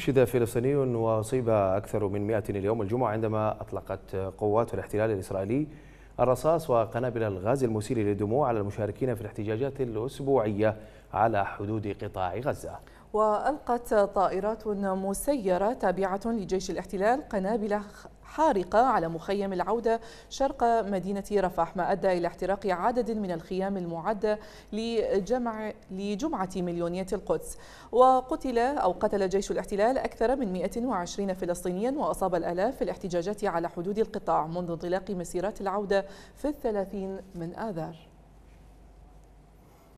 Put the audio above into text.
شد فلسطيني وأصيب أكثر من 100 اليوم الجمعة عندما أطلقت قوات الاحتلال الإسرائيلي الرصاص وقنابل الغاز المسيل للدموع على المشاركين في الاحتجاجات الأسبوعية على حدود قطاع غزة وألقت طائرات مسيرة تابعة لجيش الاحتلال قنابل حارقة على مخيم العودة شرق مدينة رفح ما أدى إلى احتراق عدد من الخيام المعدة لجمع لجمعة مليونية القدس وقتل أو قتل جيش الاحتلال أكثر من 120 فلسطينيا وأصاب الآلاف في الاحتجاجات على حدود القطاع منذ انطلاق مسيرات العودة في الثلاثين من آذار